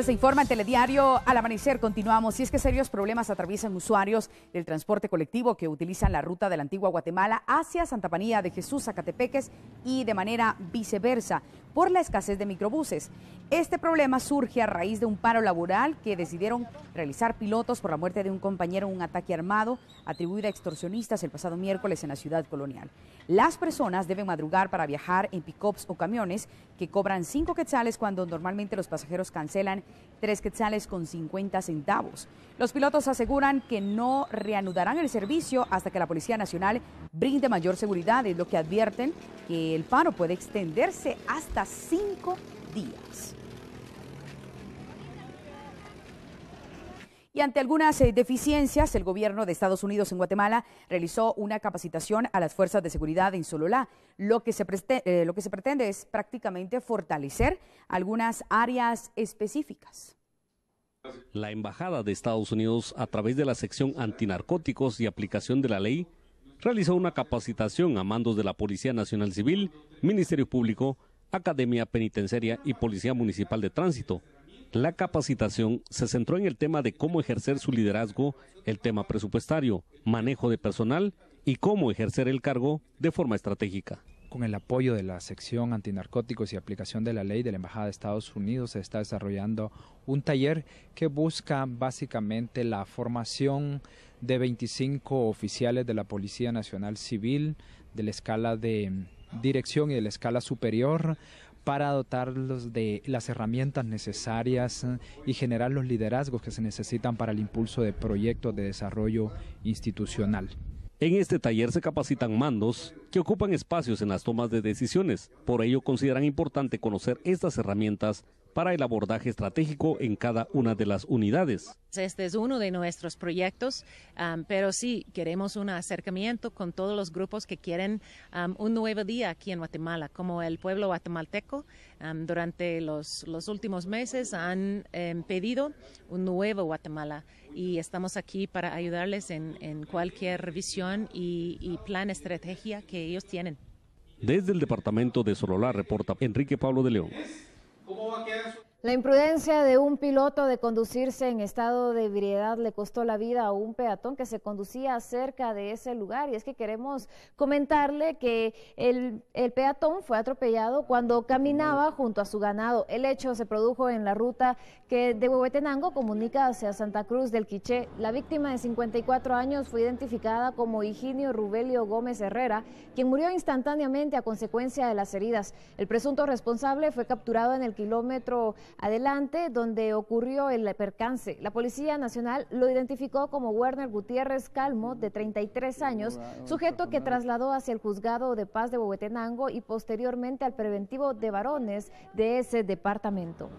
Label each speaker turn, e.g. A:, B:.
A: Este se informa en Telediario al amanecer. Continuamos. Si es que serios problemas atraviesan usuarios del transporte colectivo que utilizan la ruta de la antigua Guatemala hacia Santa Panía de Jesús, Zacatepeques y de manera viceversa por la escasez de microbuses. Este problema surge a raíz de un paro laboral que decidieron realizar pilotos por la muerte de un compañero en un ataque armado atribuido a extorsionistas el pasado miércoles en la ciudad colonial. Las personas deben madrugar para viajar en pickups o camiones que cobran cinco quetzales cuando normalmente los pasajeros cancelan tres quetzales con 50 centavos. Los pilotos aseguran que no reanudarán el servicio hasta que la Policía Nacional brinde mayor seguridad, es lo que advierten que el paro puede extenderse hasta cinco días. Y ante algunas eh, deficiencias, el gobierno de Estados Unidos en Guatemala realizó una capacitación a las fuerzas de seguridad en Sololá. Lo que se, eh, lo que se pretende es prácticamente fortalecer algunas áreas específicas.
B: La Embajada de Estados Unidos, a través de la sección antinarcóticos y aplicación de la ley, realizó una capacitación a mandos de la Policía Nacional Civil, Ministerio Público, Academia Penitenciaria y Policía Municipal de Tránsito. La capacitación se centró en el tema de cómo ejercer su liderazgo, el tema presupuestario, manejo de personal y cómo ejercer el cargo de forma estratégica.
C: Con el apoyo de la sección antinarcóticos y aplicación de la ley de la Embajada de Estados Unidos se está desarrollando un taller que busca básicamente la formación de 25 oficiales de la Policía Nacional Civil de la escala de dirección y de la escala superior para dotarlos de las herramientas necesarias eh, y generar los liderazgos que se necesitan para el impulso de proyectos de desarrollo
B: institucional. En este taller se capacitan mandos que ocupan espacios en las tomas de decisiones. Por ello consideran importante conocer estas herramientas para el abordaje estratégico en cada una de las unidades.
D: Este es uno de nuestros proyectos, um, pero sí queremos un acercamiento con todos los grupos que quieren um, un nuevo día aquí en Guatemala, como el pueblo guatemalteco. Um, durante los, últimos meses han em, pedido un nuevo Guatemala y estamos aquí para ayudarles en, cualquier revisión y, plan, estrategia que ellos tienen.
B: Desde el departamento de Sololá reporta Enrique Pablo de León.
D: La imprudencia
E: de un piloto de conducirse en estado de ebriedad le costó la vida a un peatón que se conducía cerca de ese lugar. Y es que queremos comentarle que el, peatón fue atropellado cuando caminaba junto a su ganado. El hecho se produjo en la ruta que de Huehuetenango comunica hacia Santa Cruz del Quiché. La víctima de 54 años fue identificada como Higinio Rubelio Gómez Herrera, quien murió instantáneamente a consecuencia de las heridas. El presunto responsable fue capturado en el kilómetro adelante donde ocurrió el percance. La Policía Nacional lo identificó como Werner Gutiérrez Calmo, de 33 años, sujeto que trasladó hacia el Juzgado de Paz de Bobetenango y posteriormente al preventivo de varones de ese departamento.